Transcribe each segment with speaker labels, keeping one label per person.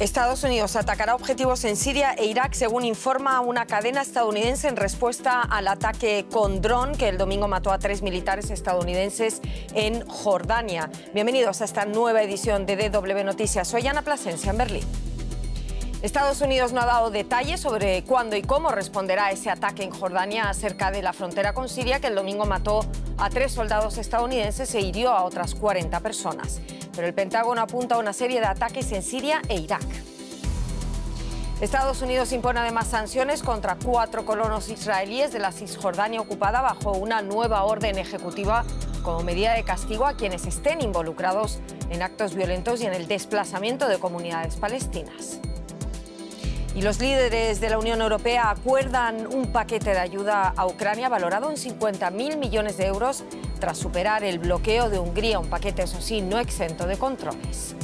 Speaker 1: Estados Unidos atacará objetivos en Siria e Irak, según informa una cadena estadounidense en respuesta al ataque con dron que el domingo mató a tres militares estadounidenses en Jordania. Bienvenidos a esta nueva edición de DW Noticias. Soy Ana Plasencia en Berlín. Estados Unidos no ha dado detalles sobre cuándo y cómo responderá a ese ataque en Jordania cerca de la frontera con Siria que el domingo mató a tres soldados estadounidenses e hirió a otras 40 personas. Pero el Pentágono apunta a una serie de ataques en Siria e Irak. Estados Unidos impone además sanciones contra cuatro colonos israelíes de la Cisjordania ocupada bajo una nueva orden ejecutiva como medida de castigo a quienes estén involucrados en actos violentos y en el desplazamiento de comunidades palestinas. Y los líderes de la Unión Europea acuerdan un paquete de ayuda a Ucrania valorado en 50.000 millones de euros tras superar el bloqueo de Hungría, un paquete, eso sí, no exento de controles.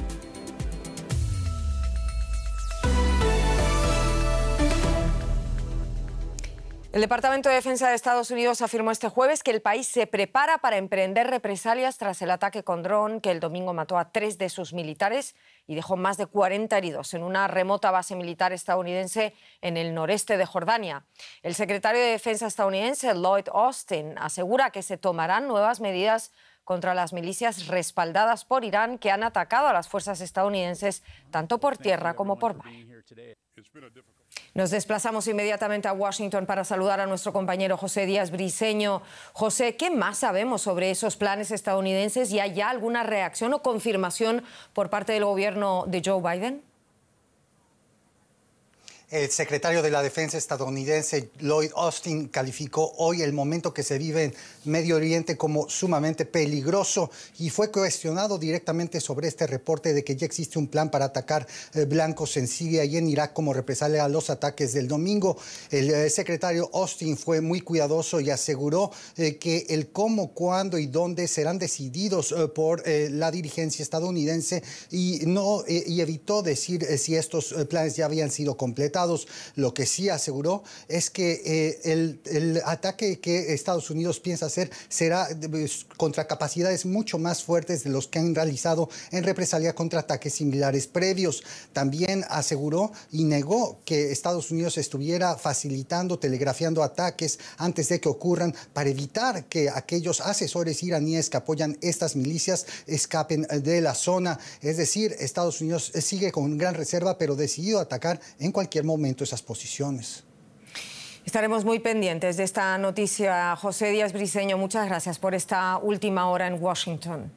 Speaker 1: El Departamento de Defensa de Estados Unidos afirmó este jueves que el país se prepara para emprender represalias tras el ataque con dron que el domingo mató a tres de sus militares y dejó más de 40 heridos en una remota base militar estadounidense en el noreste de Jordania. El secretario de Defensa estadounidense Lloyd Austin asegura que se tomarán nuevas medidas contra las milicias respaldadas por Irán que han atacado a las fuerzas estadounidenses tanto por tierra como por mar. Nos desplazamos inmediatamente a Washington para saludar a nuestro compañero José Díaz Briseño. José, ¿qué más sabemos sobre esos planes estadounidenses y hay ya alguna reacción o confirmación por parte del gobierno de Joe Biden?
Speaker 2: El secretario de la Defensa estadounidense Lloyd Austin calificó hoy el momento que se vive en Medio Oriente como sumamente peligroso y fue cuestionado directamente sobre este reporte de que ya existe un plan para atacar eh, blancos en Siria y en Irak como represalia a los ataques del domingo. El eh, secretario Austin fue muy cuidadoso y aseguró eh, que el cómo, cuándo y dónde serán decididos por la dirigencia estadounidense y, no, y evitó decir si estos planes ya habían sido completados lo que sí aseguró es que eh, el, ataque que Estados Unidos piensa hacer será pues, contra capacidades mucho más fuertes de los que han realizado en represalia contra ataques similares previos. También aseguró y negó que Estados Unidos estuviera facilitando, telegrafiando ataques antes de que ocurran para evitar que aquellos asesores iraníes que apoyan estas milicias escapen eh, de la zona. Es decir, Estados Unidos sigue con gran reserva, pero decidido a atacar en cualquier momento momento esas posiciones.
Speaker 1: Estaremos muy pendientes de esta noticia. José Díaz Briseño, muchas gracias por esta última hora en Washington.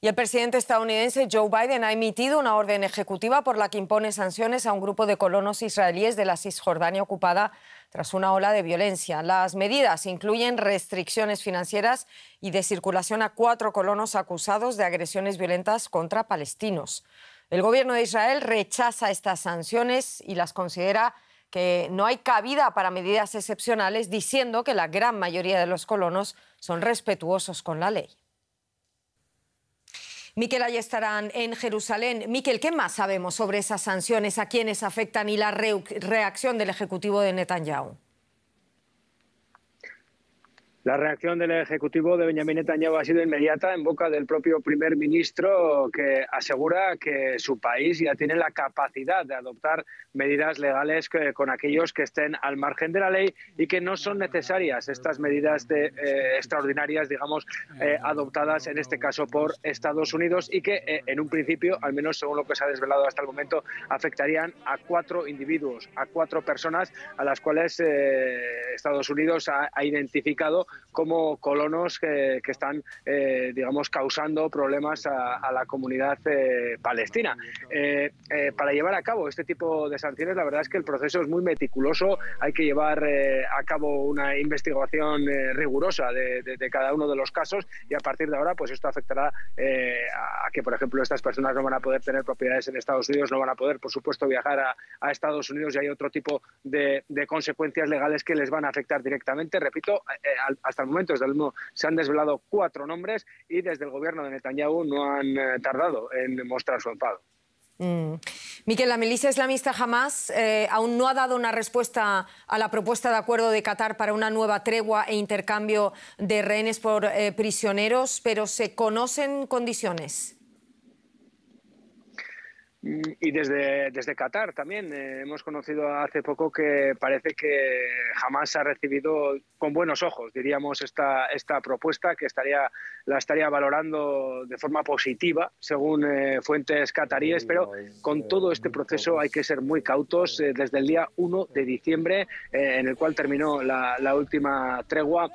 Speaker 1: Y el presidente estadounidense Joe Biden ha emitido una orden ejecutiva por la que impone sanciones a un grupo de colonos israelíes de la Cisjordania ocupada tras una ola de violencia. Las medidas incluyen restricciones financieras y de circulación a cuatro colonos acusados de agresiones violentas contra palestinos. El gobierno de Israel rechaza estas sanciones y las considera que no hay cabida para medidas excepcionales, diciendo que la gran mayoría de los colonos son respetuosos con la ley. Miquel, ahí estarán en Jerusalén. Miquel, ¿qué más sabemos sobre esas sanciones, a quiénes afectan y la reacción del Ejecutivo de Netanyahu?
Speaker 3: La reacción del Ejecutivo de Benjamín Netanyahu ha sido inmediata en boca del propio primer ministro, que asegura que su país ya tiene la capacidad de adoptar medidas legales con aquellos que estén al margen de la ley y que no son necesarias estas medidas de, eh, extraordinarias, digamos, eh, adoptadas en este caso por Estados Unidos y que eh, en un principio, al menos según lo que se ha desvelado hasta el momento, afectarían a cuatro individuos, a cuatro personas a las cuales Estados Unidos ha identificado como colonos que, están, eh, digamos, causando problemas a, la comunidad eh, palestina. Eh, para llevar a cabo este tipo de sanciones, la verdad es que el proceso es muy meticuloso, hay que llevar a cabo una investigación rigurosa de, cada uno de los casos y a partir de ahora, pues esto afectará a que, por ejemplo, estas personas no van a poder tener propiedades en Estados Unidos, no van a poder, por supuesto, viajar a, Estados Unidos y hay otro tipo de, de, consecuencias legales que les van a afectar directamente, repito, al hasta el momento, desde el se han desvelado cuatro nombres y desde el gobierno de Netanyahu no han eh, tardado en mostrar su enfado.
Speaker 1: Mm. Miquel, la milicia islamista jamás eh, aún no ha dado una respuesta a la propuesta de acuerdo de Qatar para una nueva tregua e intercambio de rehenes por eh, prisioneros, pero ¿se conocen condiciones?
Speaker 3: Y desde, desde Qatar también eh, hemos conocido hace poco que parece que jamás ha recibido con buenos ojos, diríamos, esta, esta propuesta que estaría, la estaría valorando de forma positiva, según eh, fuentes cataríes, pero con eh, todo este proceso hay que ser muy cautos desde el día 1 de diciembre, en el cual terminó la, la última tregua.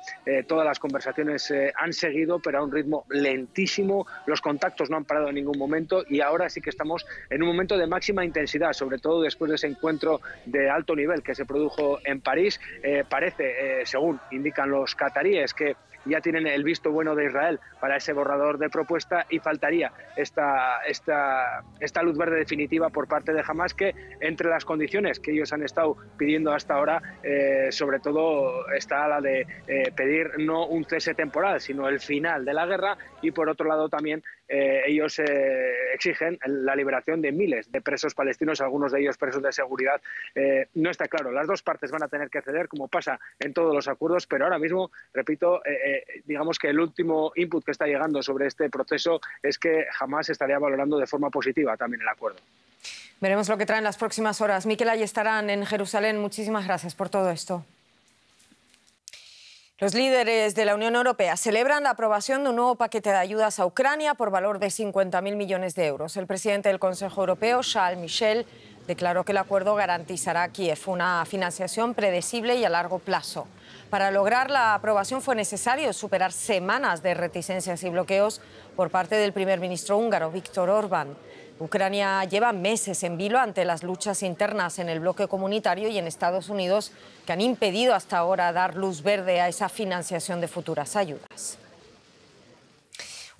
Speaker 3: todas las conversaciones han seguido, pero a un ritmo lentísimo. Los contactos no han parado en ningún momento y ahora sí que estamos en en un momento de máxima intensidad, sobre todo después de ese encuentro de alto nivel que se produjo en París. Eh, parece, eh, según indican los cataríes, que ya tienen el visto bueno de Israel para ese borrador de propuesta y faltaría esta, esta, esta luz verde definitiva por parte de Hamas que entre las condiciones que ellos han estado pidiendo hasta ahora, eh, sobre todo está la de eh, pedir no un cese temporal, sino el final de la guerra y por otro lado también eh, ellos exigen la liberación de miles de presos palestinos, algunos de ellos presos de seguridad. no está claro, las dos partes van a tener que ceder, como pasa en todos los acuerdos, pero ahora mismo, repito, eh, digamos que el último input que está llegando sobre este proceso es que jamás estaría valorando de forma positiva también el acuerdo.
Speaker 1: Veremos lo que traen las próximas horas. Miquel, ahí estarán en Jerusalén. Muchísimas gracias por todo esto. Los líderes de la Unión Europea celebran la aprobación de un nuevo paquete de ayudas a Ucrania por valor de 50.000 millones de euros. El presidente del Consejo Europeo, Charles Michel, declaró que el acuerdo garantizará a Kiev una financiación predecible y a largo plazo. Para lograr la aprobación fue necesario superar semanas de reticencias y bloqueos por parte del primer ministro húngaro, Víctor Orbán. Ucrania lleva meses en vilo ante las luchas internas en el bloque comunitario y en Estados Unidos que han impedido hasta ahora dar luz verde a esa financiación de futuras ayudas.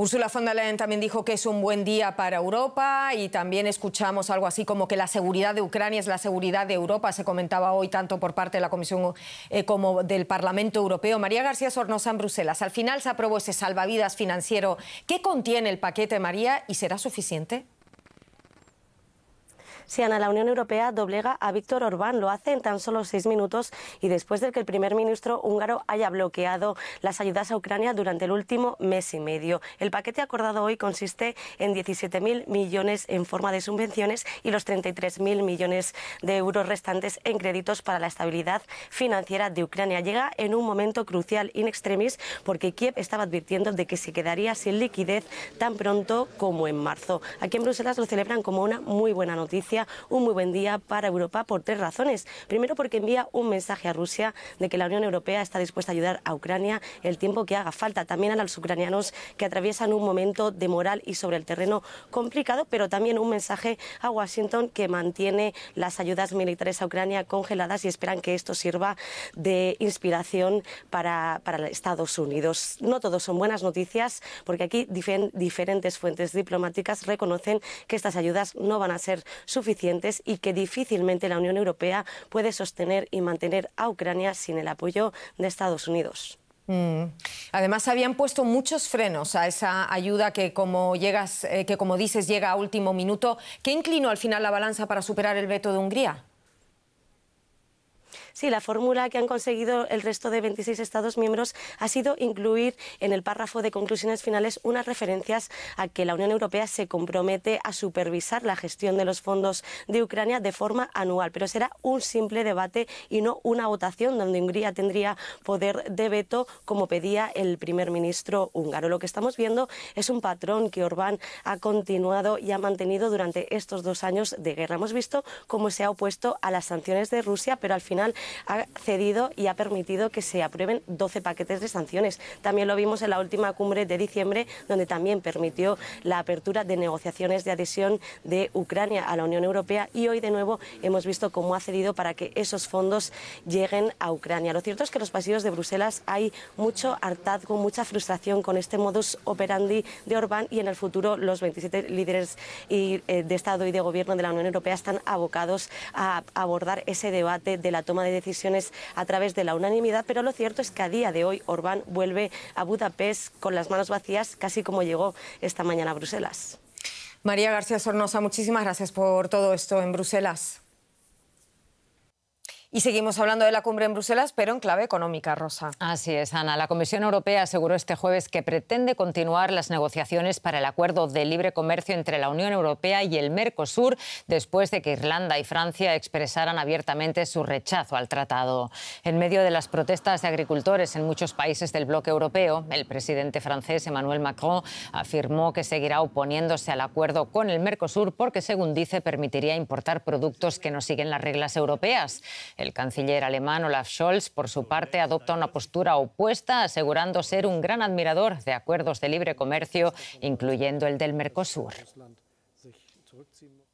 Speaker 1: Ursula von der Leyen también dijo que es un buen día para Europa y también escuchamos algo así como que la seguridad de Ucrania es la seguridad de Europa. Se comentaba hoy tanto por parte de la Comisión eh, como del Parlamento Europeo. María García Sornosa en Bruselas. Al final se aprobó ese salvavidas financiero. ¿Qué contiene el paquete, María, y será suficiente?
Speaker 4: Si la Unión Europea doblega a Víctor Orbán. Lo hace en tan solo seis minutos y después de que el primer ministro húngaro haya bloqueado las ayudas a Ucrania durante el último mes y medio. El paquete acordado hoy consiste en 17.000 millones en forma de subvenciones y los 33.000 millones de euros restantes en créditos para la estabilidad financiera de Ucrania. Llega en un momento crucial in extremis porque Kiev estaba advirtiendo de que se quedaría sin liquidez tan pronto como en marzo. Aquí en Bruselas lo celebran como una muy buena noticia un muy buen día para Europa por tres razones. Primero, porque envía un mensaje a Rusia de que la Unión Europea está dispuesta a ayudar a Ucrania el tiempo que haga falta. También a los ucranianos que atraviesan un momento de moral y sobre el terreno complicado, pero también un mensaje a Washington que mantiene las ayudas militares a Ucrania congeladas y esperan que esto sirva de inspiración para, para Estados Unidos. No todos son buenas noticias, porque aquí diferentes fuentes diplomáticas reconocen que estas ayudas no van a ser suficientes y que difícilmente la Unión Europea puede sostener y mantener a Ucrania sin el apoyo de Estados Unidos.
Speaker 1: Mm. Además, habían puesto muchos frenos a esa ayuda que como, llegas, eh, que, como dices, llega a último minuto. ¿Qué inclinó al final la balanza para superar el veto de Hungría?
Speaker 4: Sí, la fórmula que han conseguido el resto de 26 Estados miembros ha sido incluir en el párrafo de conclusiones finales unas referencias a que la Unión Europea se compromete a supervisar la gestión de los fondos de Ucrania de forma anual, pero será un simple debate y no una votación donde Hungría tendría poder de veto como pedía el primer ministro húngaro. Lo que estamos viendo es un patrón que Orbán ha continuado y ha mantenido durante estos dos años de guerra. Hemos visto cómo se ha opuesto a las sanciones de Rusia, pero al final ha cedido y ha permitido que se aprueben 12 paquetes de sanciones. También lo vimos en la última cumbre de diciembre, donde también permitió la apertura de negociaciones de adhesión de Ucrania a la Unión Europea y hoy de nuevo hemos visto cómo ha cedido para que esos fondos lleguen a Ucrania. Lo cierto es que en los pasillos de Bruselas hay mucho hartazgo, mucha frustración con este modus operandi de Orbán y en el futuro los 27 líderes eh, de Estado y de Gobierno de la Unión Europea están abocados a abordar ese debate de la toma de decisiones a través de la unanimidad, pero lo cierto es que a día de hoy Orbán vuelve a Budapest con las manos vacías, casi como llegó esta mañana a Bruselas.
Speaker 1: María García Sornosa, muchísimas gracias por todo esto en Bruselas.
Speaker 5: Y seguimos hablando de la cumbre en Bruselas, pero en clave económica, Rosa. Así es, Ana. La Comisión Europea aseguró este jueves que pretende continuar las negociaciones para el acuerdo de libre comercio entre la Unión Europea y el Mercosur después de que Irlanda y Francia expresaran abiertamente su rechazo al tratado. En medio de las protestas de agricultores en muchos países del bloque europeo, el presidente francés Emmanuel Macron afirmó que seguirá oponiéndose al acuerdo con el Mercosur porque, según dice, permitiría importar productos que no siguen las reglas europeas. El canciller alemán Olaf Scholz, por su parte, adopta una postura opuesta, asegurando ser un gran admirador de acuerdos de libre comercio, incluyendo el del Mercosur.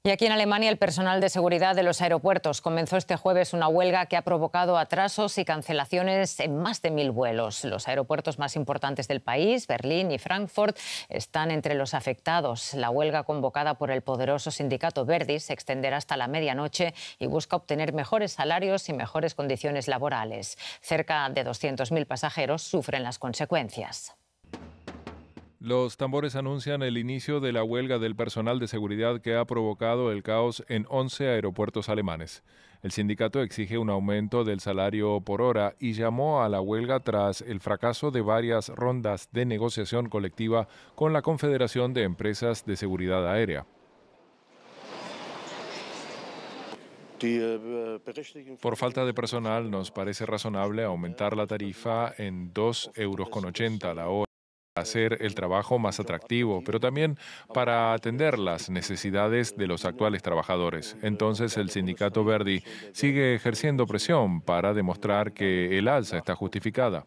Speaker 5: Y aquí en Alemania el personal de seguridad de los aeropuertos comenzó este jueves una huelga que ha provocado atrasos y cancelaciones en más de mil vuelos. Los aeropuertos más importantes del país, Berlín y Frankfurt, están entre los afectados. La huelga convocada por el poderoso sindicato Verdi se extenderá hasta la medianoche y busca obtener mejores salarios y mejores condiciones laborales. Cerca de 200.000 pasajeros sufren las consecuencias.
Speaker 6: Los tambores anuncian el inicio de la huelga del personal de seguridad que ha provocado el caos en 11 aeropuertos alemanes. El sindicato exige un aumento del salario por hora y llamó a la huelga tras el fracaso de varias rondas de negociación colectiva con la Confederación de Empresas de Seguridad Aérea. Por falta de personal, nos parece razonable aumentar la tarifa en 2,80 euros la hora hacer el trabajo más atractivo, pero también para atender las necesidades de los actuales trabajadores. Entonces el sindicato Verdi sigue ejerciendo presión para demostrar que el alza está justificada.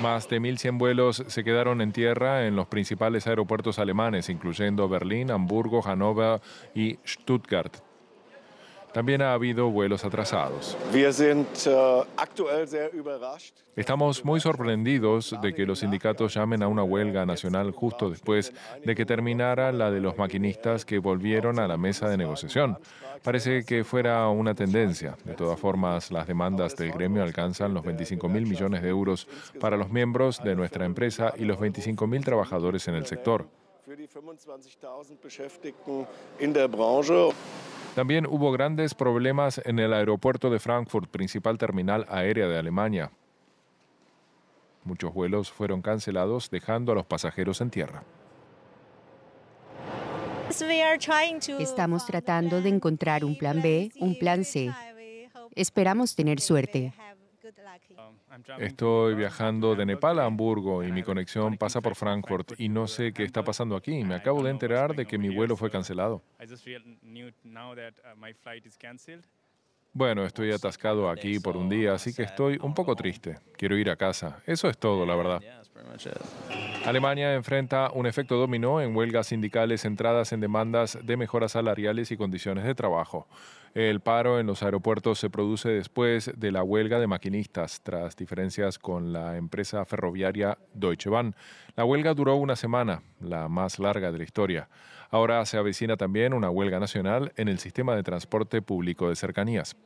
Speaker 6: Más de 1.100 vuelos se quedaron en tierra en los principales aeropuertos alemanes, incluyendo Berlín, Hamburgo, Hannover y Stuttgart. También ha habido vuelos atrasados. Äh, Estamos muy sorprendidos de que los sindicatos llamen a una huelga nacional justo después de que terminara la de los maquinistas que volvieron a la mesa de negociación. Parece que fuera una tendencia. De todas formas, las demandas del gremio alcanzan los 25.000 millones de euros para los miembros de nuestra empresa y los 25.000 trabajadores en el sector. También hubo grandes problemas en el aeropuerto de Frankfurt, principal terminal aérea de Alemania. Muchos vuelos fueron cancelados dejando a los pasajeros en tierra.
Speaker 7: Estamos tratando de encontrar un plan B, un plan C. Esperamos tener suerte.
Speaker 6: Um, Estoy viajando de Nepal a Hamburgo y mi conexión pasa por Frankfurt y no sé qué está pasando aquí. Me acabo de enterar de que mi vuelo fue cancelado bueno, estoy atascado aquí por un día, así que estoy un poco triste. Quiero ir a casa. Eso es todo, la verdad. Alemania enfrenta un efecto dominó en huelgas sindicales centradas en demandas de mejoras salariales y condiciones de trabajo. El paro en los aeropuertos se produce después de la huelga de maquinistas, tras diferencias con la empresa ferroviaria Deutsche Bahn. La huelga duró una semana, la más larga de la historia. Ahora se avecina también una huelga nacional en el sistema de transporte público de cercanías.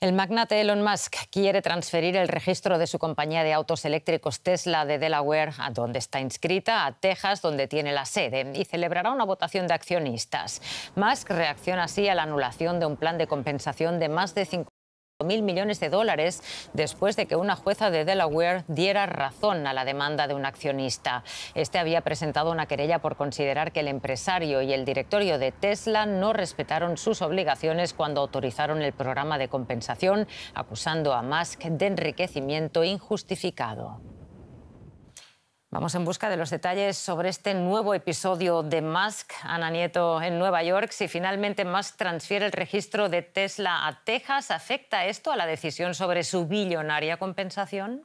Speaker 5: El magnate Elon Musk quiere transferir el registro de su compañía de autos eléctricos Tesla de Delaware, a donde está inscrita, a Texas, donde tiene la sede, y celebrará una votación de accionistas. Musk reacciona así a la anulación de un plan de compensación de más de 50 mil millones de dólares después de que una jueza de Delaware diera razón a la demanda de un accionista. Este había presentado una querella por considerar que el empresario y el directorio de Tesla no respetaron sus obligaciones cuando autorizaron el programa de compensación, acusando a Musk de enriquecimiento injustificado. Vamos en busca de los detalles sobre este nuevo episodio de Musk, Ananieto, en Nueva York. Si finalmente Musk transfiere el registro de Tesla a Texas, ¿afecta esto a la decisión sobre su billonaria compensación?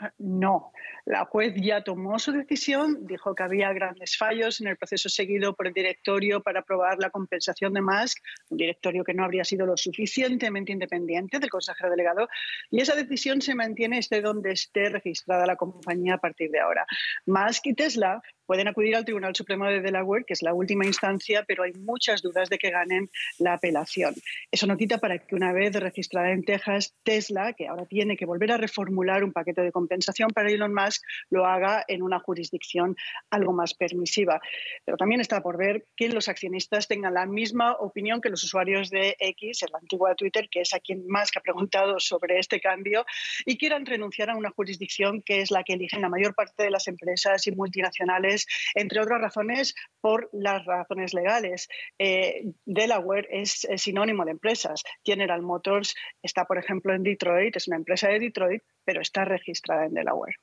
Speaker 8: Ah, no, la juez ya tomó su decisión, dijo que había grandes fallos en el proceso seguido por el directorio para aprobar la compensación de Musk, un directorio que no habría sido lo suficientemente independiente del consejero delegado, y esa decisión se mantiene esté donde esté registrada la compañía a partir de ahora. Musk y Tesla pueden acudir al Tribunal Supremo de Delaware, que es la última instancia, pero hay muchas dudas de que ganen la apelación. Eso no quita para que una vez registrada en Texas, Tesla, que ahora tiene que volver a reformular un paquete de compensación para Elon Musk, lo haga en una jurisdicción algo más permisiva. Pero también está por ver que los accionistas tengan la misma opinión que los usuarios de X, el antiguo Twitter, que es a quien más ha preguntado sobre este cambio, y quieran renunciar a una jurisdicción que es la que eligen la mayor parte de las empresas y multinacionales entre otras razones por las razones legales. Eh, Delaware es, es sinónimo de empresas. General Motors está, por ejemplo, en Detroit, es una empresa de Detroit, pero está registrada en Delaware.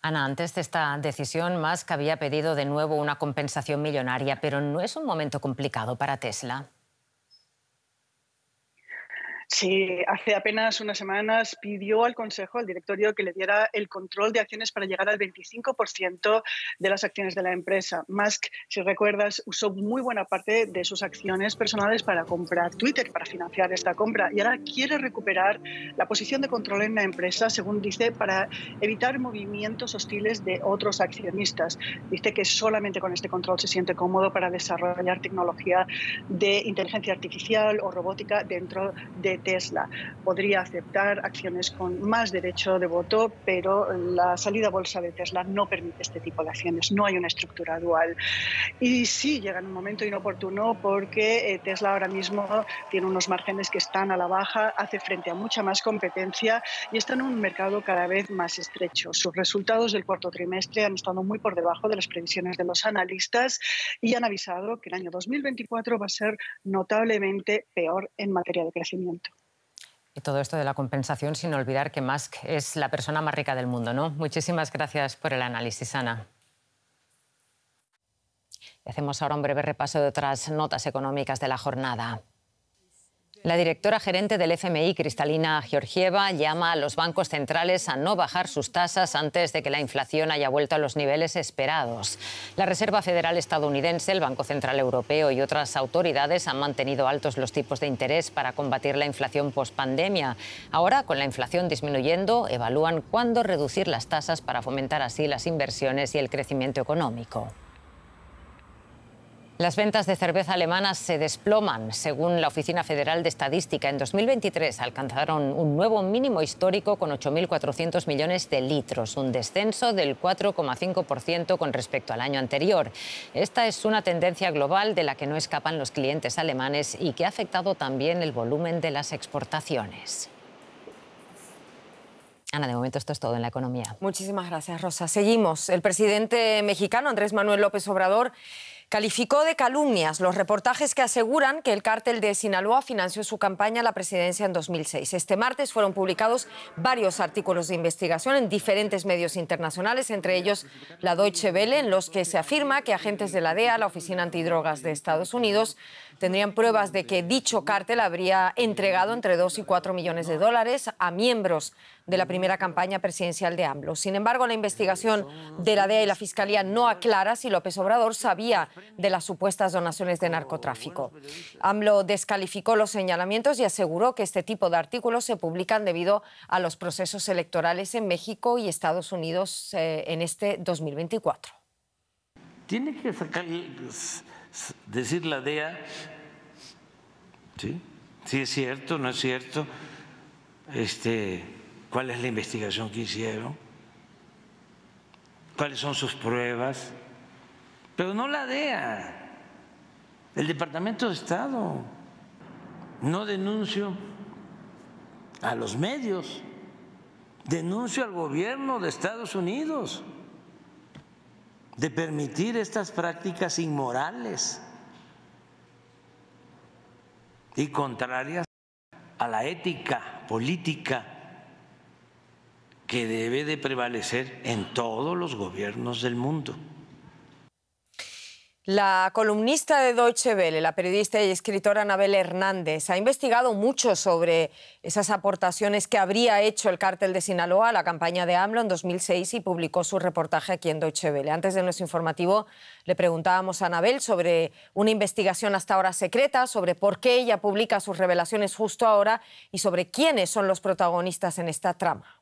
Speaker 5: Ana, antes de esta decisión, Musk había pedido de nuevo una compensación millonaria, pero ¿no es un momento complicado para Tesla?
Speaker 8: Sí, hace apenas unas semanas pidió al Consejo, al directorio, que le diera el control de acciones para llegar al 25% de las acciones de la empresa. Musk, si recuerdas, usó muy buena parte de sus acciones personales para comprar Twitter, para financiar esta compra, y ahora quiere recuperar la posición de control en la empresa, según dice, para evitar movimientos hostiles de otros accionistas. Dice que solamente con este control se siente cómodo para desarrollar tecnología de inteligencia artificial o robótica dentro de Tesla. Podría aceptar acciones con más derecho de voto, pero la salida bolsa de Tesla no permite este tipo de acciones. No hay una estructura dual. Y sí, llega en un momento inoportuno porque eh, Tesla ahora mismo tiene unos márgenes que están a la baja, hace frente a mucha más competencia y está en un mercado cada vez más estrecho. Sus resultados del cuarto trimestre han estado muy por debajo de las previsiones de los analistas y han avisado que el año 2024 va a ser notablemente peor en materia de crecimiento.
Speaker 5: Y todo esto de la compensación sin olvidar que Musk es la persona más rica del mundo, ¿no? Muchísimas gracias por el análisis, Ana. Hacemos ahora un breve repaso de otras notas económicas de la jornada. La directora gerente del FMI, Cristalina Georgieva, llama a los bancos centrales a no bajar sus tasas antes de que la inflación haya vuelto a los niveles esperados. La Reserva Federal estadounidense, el Banco Central Europeo y otras autoridades han mantenido altos los tipos de interés para combatir la inflación pospandemia. Ahora, con la inflación disminuyendo, evalúan cuándo reducir las tasas para fomentar así las inversiones y el crecimiento económico. Las ventas de cerveza alemana se desploman. Según la Oficina Federal de Estadística, en 2023 alcanzaron un nuevo mínimo histórico con 8.400 millones de litros, un descenso del 4,5% con respecto al año anterior. Esta es una tendencia global de la que no escapan los clientes alemanes y que ha afectado también el volumen de las exportaciones. Ana, de momento esto es todo en la economía. Muchísimas gracias, Rosa. Seguimos. El presidente mexicano,
Speaker 1: Andrés Manuel López Obrador, Calificó de calumnias los reportajes que aseguran que el cártel de Sinaloa financió su campaña a la presidencia en 2006. Este martes fueron publicados varios artículos de investigación en diferentes medios internacionales, entre ellos la Deutsche Welle, en los que se afirma que agentes de la DEA, la Oficina Antidrogas de Estados Unidos, tendrían pruebas de que dicho cártel habría entregado entre 2 y 4 millones de dólares a miembros de la primera campaña presidencial de AMLO. Sin embargo, la investigación de la DEA y la Fiscalía no aclara si López Obrador sabía de las supuestas donaciones de narcotráfico. AMLO descalificó los señalamientos y aseguró que este tipo de artículos se publican debido a los procesos electorales en México y Estados Unidos eh, en este 2024.
Speaker 3: Tiene que sacar pues, decir la DEA, ¿sí? Si es cierto, no es cierto, este, cuál es la investigación que hicieron, cuáles son sus pruebas, pero no la DEA, el Departamento de Estado. No denuncio a los medios, denuncio al gobierno de Estados Unidos de permitir estas prácticas inmorales y contrarias a la ética política que debe de prevalecer en todos los gobiernos del mundo.
Speaker 1: La columnista de Deutsche Welle, la periodista y escritora Anabel Hernández, ha investigado mucho sobre esas aportaciones que habría hecho el cártel de Sinaloa a la campaña de AMLO en 2006 y publicó su reportaje aquí en Deutsche Welle. Antes de nuestro informativo le preguntábamos a Anabel sobre una investigación hasta ahora secreta, sobre por qué ella publica sus revelaciones justo ahora y sobre quiénes son los protagonistas en esta trama.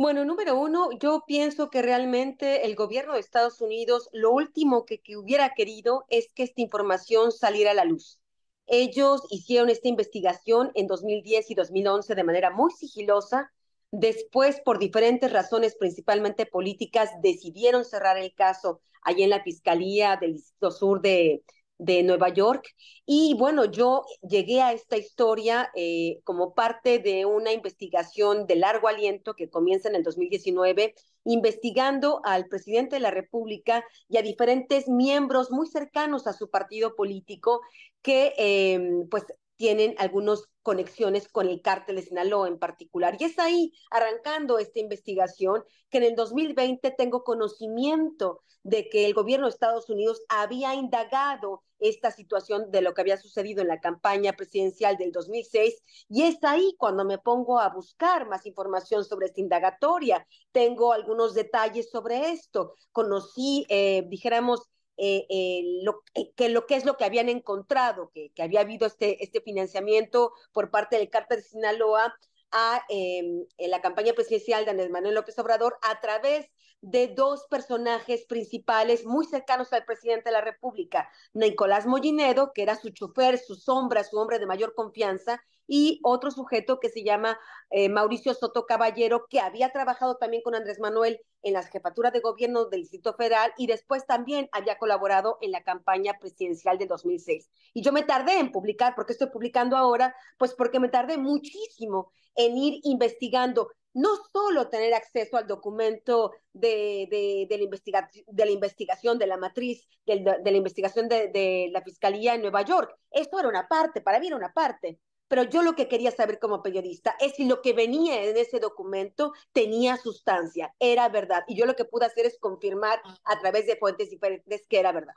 Speaker 7: Bueno, número uno, yo pienso que realmente el gobierno de Estados Unidos lo último que, hubiera querido es que esta información saliera a la luz. Ellos hicieron esta investigación en 2010 y 2011 de manera muy sigilosa. Después, por diferentes razones, principalmente políticas, decidieron cerrar el caso allí en la Fiscalía del Distrito Sur de, de Nueva York. Y bueno, yo llegué a esta historia eh, como parte de una investigación de largo aliento que comienza en el 2019, investigando al presidente de la República y a diferentes miembros muy cercanos a su partido político que eh, pues tienen algunos conexiones con el cártel de Sinaloa en particular. Y es ahí, arrancando esta investigación, que en el 2020 tengo conocimiento de que el gobierno de Estados Unidos había indagado esta situación de lo que había sucedido en la campaña presidencial del 2006. Y es ahí cuando me pongo a buscar más información sobre esta indagatoria. Tengo algunos detalles sobre esto. Conocí, eh, dijéramos, eh, eh, lo, eh, que lo que es lo que habían encontrado, que, había habido este, este financiamiento por parte del cártel de Sinaloa a em, en la campaña presidencial de Manuel López Obrador a través de dos personajes principales muy cercanos al presidente de la República, Nicolás Mollinedo, que era su chofer, su sombra, su hombre de mayor confianza, y otro sujeto que se llama eh, Mauricio Soto Caballero, que había trabajado también con Andrés Manuel en las Jefaturas de gobierno del Distrito Federal y después también había colaborado en la campaña presidencial de 2006. Y yo me tardé en publicar, porque estoy publicando ahora, pues porque me tardé muchísimo en ir investigando no solo tener acceso al documento de, la, de la, investigación de la matriz, de, la investigación de, la Fiscalía en Nueva York, esto era una parte, para mí era una parte, pero yo lo que quería saber como periodista es si lo que venía en ese documento tenía sustancia, era verdad. Y yo lo que pude hacer es confirmar a través de fuentes diferentes que era verdad.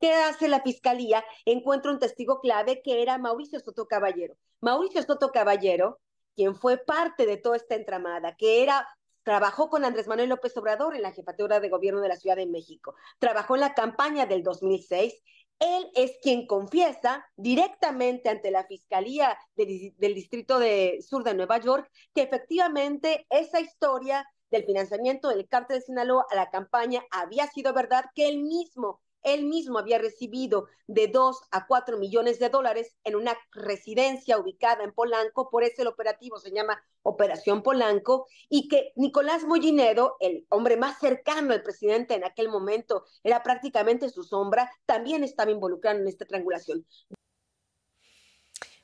Speaker 7: ¿Qué hace la fiscalía? Encuentra un testigo clave que era Mauricio Soto Caballero. Mauricio Soto Caballero, quien fue parte de toda esta entramada, que era Trabajó con Andrés Manuel López Obrador en la jefatura de gobierno de la Ciudad de México. Trabajó en la campaña del 2006 él es quien confiesa directamente ante la Fiscalía del, Distrito de Sur de Nueva York que efectivamente esa historia del financiamiento del cártel de Sinaloa a la campaña había sido verdad que él mismo él mismo había recibido de 2 a 4 millones de dólares en una residencia ubicada en Polanco, por eso el operativo se llama Operación Polanco, y que Nicolás Mollinedo, el hombre más cercano al presidente en aquel momento, era prácticamente su sombra, también estaba involucrado en esta triangulación.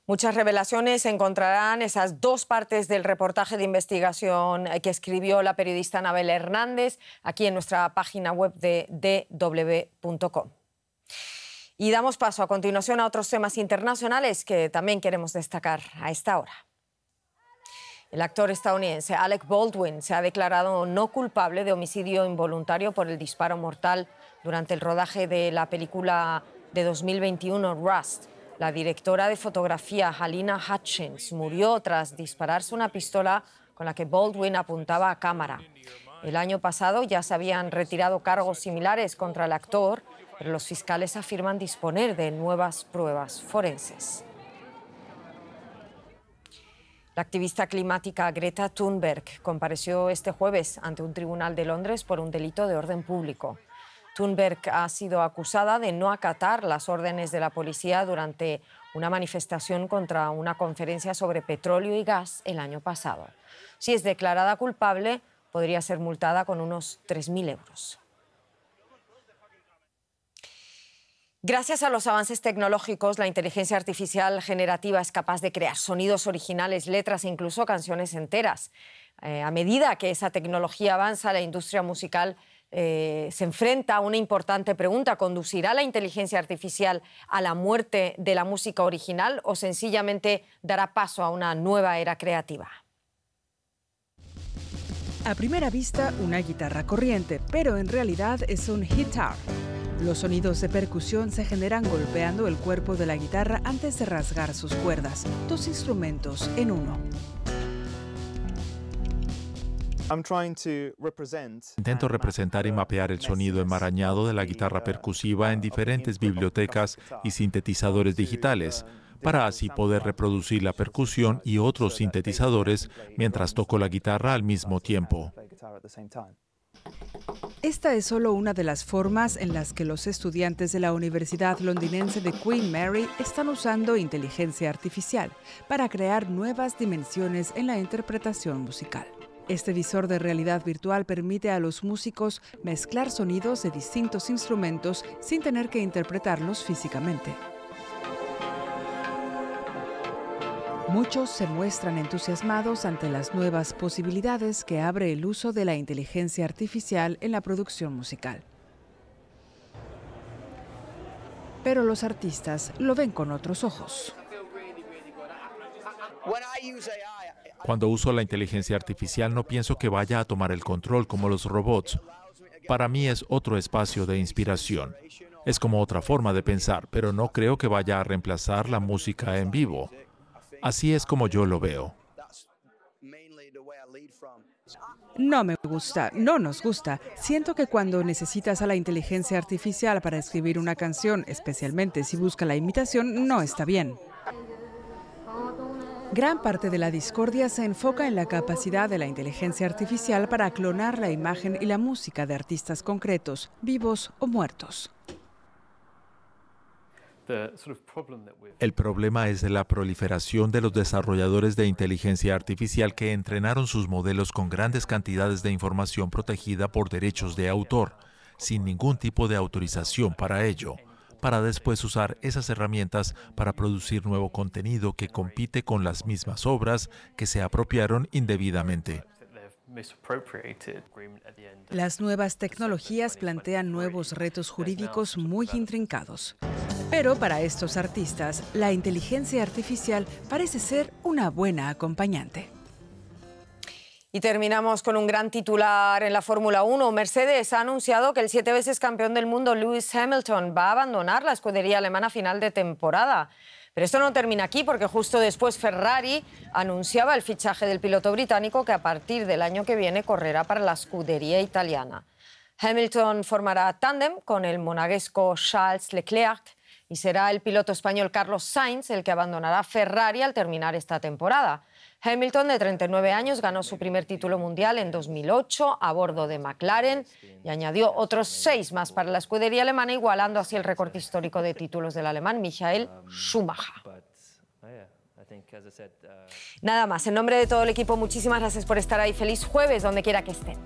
Speaker 1: Muchas revelaciones encontrarán esas dos partes del reportaje de investigación que escribió la periodista Anabel Hernández aquí en nuestra página web de dw.com. Y damos paso a continuación a otros temas internacionales que también queremos destacar a esta hora. El actor estadounidense Alec Baldwin se ha declarado no culpable de homicidio involuntario por el disparo mortal durante el rodaje de la película de 2021 Rust la directora de fotografía, Halina Hutchins, murió tras dispararse una pistola con la que Baldwin apuntaba a cámara. El año pasado ya se habían retirado cargos similares contra el actor, pero los fiscales afirman disponer de nuevas pruebas forenses. La activista climática Greta Thunberg compareció este jueves ante un tribunal de Londres por un delito de orden público. Thunberg ha sido acusada de no acatar las órdenes de la policía durante una manifestación contra una conferencia sobre petróleo y gas el año pasado. Si es declarada culpable, podría ser multada con unos 3.000 euros. Gracias a los avances tecnológicos, la inteligencia artificial generativa es capaz de crear sonidos originales, letras e incluso canciones enteras. Eh, a medida que esa tecnología avanza, la industria musical eh, se enfrenta a una importante pregunta. ¿Conducirá la inteligencia artificial a la muerte de la música original o sencillamente dará paso a una nueva era creativa?
Speaker 9: A primera vista, una guitarra corriente, pero en realidad es un guitar. Los sonidos de percusión se generan golpeando el cuerpo de la guitarra antes de rasgar sus cuerdas, dos instrumentos en uno.
Speaker 10: Intento representar y mapear el sonido enmarañado de la guitarra percusiva en diferentes bibliotecas y sintetizadores digitales para así poder reproducir la percusión y otros sintetizadores mientras toco la guitarra al mismo tiempo.
Speaker 9: Esta es solo una de las formas en las que los estudiantes de la Universidad Londinense de Queen Mary están usando inteligencia artificial para crear nuevas dimensiones en la interpretación musical. Este visor de realidad virtual permite a los músicos mezclar sonidos de distintos instrumentos sin tener que interpretarlos físicamente. Muchos se muestran entusiasmados ante las nuevas posibilidades que abre el uso de la inteligencia artificial en la producción musical. Pero los artistas lo ven con otros ojos.
Speaker 10: Cuando uso la inteligencia artificial no pienso que vaya a tomar el control como los robots. Para mí es otro espacio de inspiración. Es como otra forma de pensar, pero no creo que vaya a reemplazar la música en vivo. Así es como yo lo veo. No me gusta, no nos gusta. Siento que
Speaker 9: cuando necesitas a la inteligencia artificial para escribir una canción, especialmente si busca la imitación, no está bien. Gran parte de la discordia se enfoca en la capacidad de la inteligencia artificial para clonar la imagen y la música de artistas concretos, vivos o muertos.
Speaker 10: El problema es la proliferación de los desarrolladores de inteligencia artificial que entrenaron sus modelos con grandes cantidades de información protegida por derechos de autor, sin ningún tipo de autorización para ello para después usar esas herramientas para producir nuevo contenido que compite con las mismas obras que se apropiaron indebidamente.
Speaker 9: Las nuevas tecnologías plantean nuevos retos jurídicos muy intrincados. Pero para estos artistas, la inteligencia artificial parece ser una buena acompañante.
Speaker 1: Y terminamos con un gran titular en la Fórmula 1. Mercedes ha anunciado que el siete veces campeón del mundo Lewis Hamilton va a abandonar la escudería alemana final de temporada. Pero esto no termina aquí porque justo después Ferrari anunciaba el fichaje del piloto británico que a partir del año que viene correrá para la escudería italiana. Hamilton formará tándem con el monaguesco Charles Leclerc y será el piloto español Carlos Sainz el que abandonará Ferrari al terminar esta temporada. Hamilton, de 39 años, ganó su primer título mundial en 2008 a bordo de McLaren y añadió otros seis más para la escudería alemana, igualando así el récord histórico de títulos del alemán Michael Schumacher. Nada más, en nombre de todo el equipo, muchísimas gracias por estar ahí. Feliz jueves, donde quiera que estén.